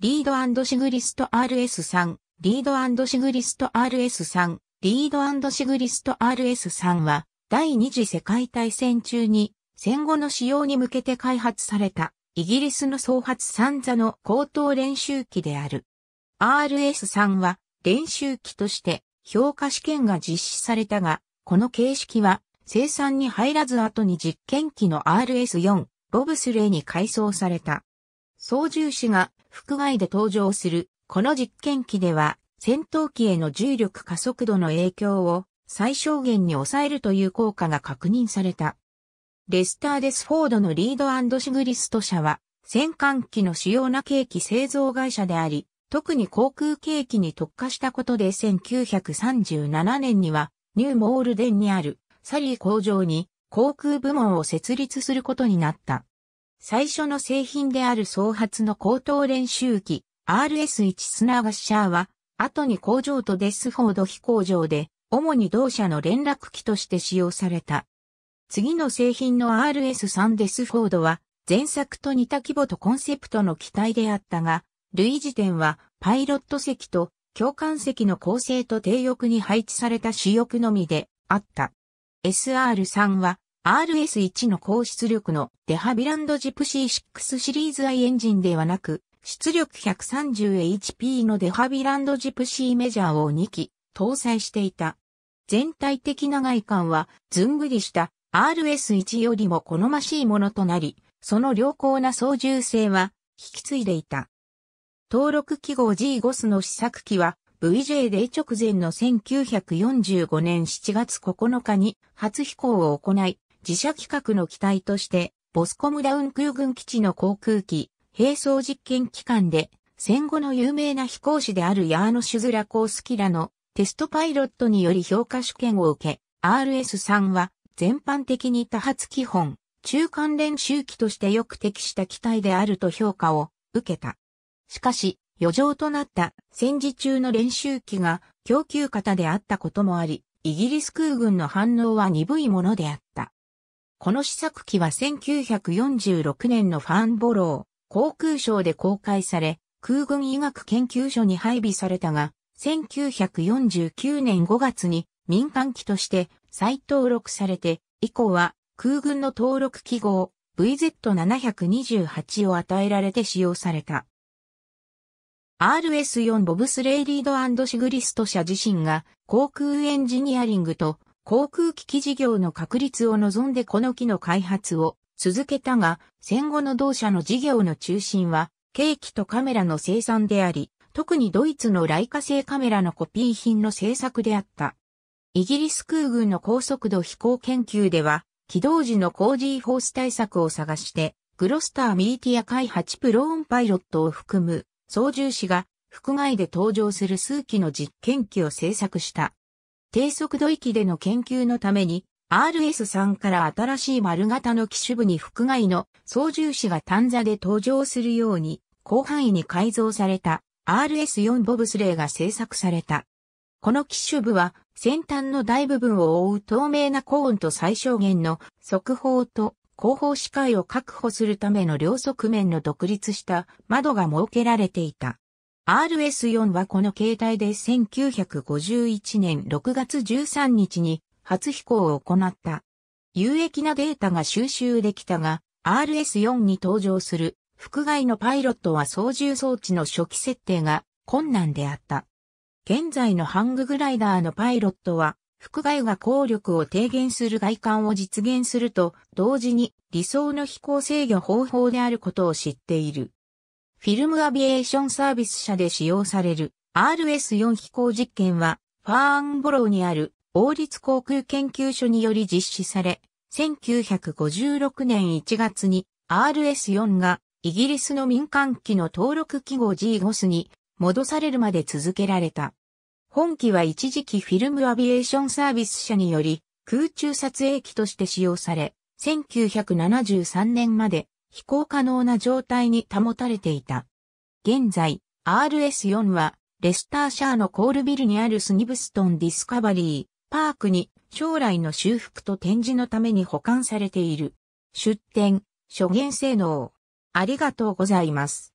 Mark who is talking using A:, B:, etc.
A: リードシグリスト RS3、リードシグリスト RS3、リードシグリスト RS3 は、第二次世界大戦中に、戦後の使用に向けて開発された、イギリスの総発三座の高等練習機である。RS3 は、練習機として、評価試験が実施されたが、この形式は、生産に入らず後に実験機の RS4、ボブスレーに改装された。操縦士が副外で登場する、この実験機では、戦闘機への重力加速度の影響を最小限に抑えるという効果が確認された。レスターデスフォードのリードシグリスト社は、戦艦機の主要な計器製造会社であり、特に航空計器に特化したことで1937年には、ニューモールデンにあるサリー工場に航空部門を設立することになった。最初の製品である総発の高等練習機 RS1 スナガッシャーは、後に工場とデスフォード飛行場で、主に同社の連絡機として使用された。次の製品の RS3 デスフォードは、前作と似た規模とコンセプトの機体であったが、類似点はパイロット席と共感席の構成と低翼に配置された主翼のみであった。SR3 は RS1 の高出力のデハビランドジプシー6シリーズ i エンジンではなく、出力 130HP のデハビランドジプシーメジャーを2機搭載していた。全体的な外観はずんぐりした RS1 よりも好ましいものとなり、その良好な操縦性は引き継いでいた。登録記号 G5 スの試作機は VJ で直前の1945年7月9日に初飛行を行い、自社企画の機体として、ボスコムダウン空軍基地の航空機、並走実験機関で、戦後の有名な飛行士であるヤーノ・シュズラコースキラのテストパイロットにより評価試験を受け、RS3 は全般的に多発基本、中間練習機としてよく適した機体であると評価を受けた。しかし、余剰となった戦時中の練習機が供給型であったこともあり、イギリス空軍の反応は鈍いものであった。この試作機は1946年のファンボロー航空省で公開され、空軍医学研究所に配備されたが、1949年5月に民間機として再登録されて、以降は空軍の登録記号 VZ728 を与えられて使用された。RS4 ボブスレイリードシグリスト社自身が航空エンジニアリングと航空機器事業の確立を望んでこの機の開発を続けたが、戦後の同社の事業の中心は、ケーキとカメラの生産であり、特にドイツのライカ製カメラのコピー品の製作であった。イギリス空軍の高速度飛行研究では、起動時のジーホース対策を探して、グロスターミーティア開発プローンパイロットを含む操縦士が副外で登場する数機の実験機を製作した。低速度域での研究のために、RS3 から新しい丸型の機種部に副外の操縦士が単座で登場するように、広範囲に改造された RS4 ボブスレーが製作された。この機種部は先端の大部分を覆う透明なコーンと最小限の速報と後方視界を確保するための両側面の独立した窓が設けられていた。RS4 はこの携帯で1951年6月13日に初飛行を行った。有益なデータが収集できたが、RS4 に登場する副外のパイロットは操縦装置の初期設定が困難であった。現在のハンググライダーのパイロットは、副外が効力を低減する外観を実現すると、同時に理想の飛行制御方法であることを知っている。フィルムアビエーションサービス社で使用される RS4 飛行実験は、ファーンボローにある王立航空研究所により実施され、1956年1月に RS4 がイギリスの民間機の登録記号 g s に戻されるまで続けられた。本機は一時期フィルムアビエーションサービス社により空中撮影機として使用され、1973年まで飛行可能な状態に保たれていた。現在、RS4 は、レスターシャーのコールビルにあるスニブストンディスカバリー、パークに将来の修復と展示のために保管されている。出展、諸言性能。ありがとうございます。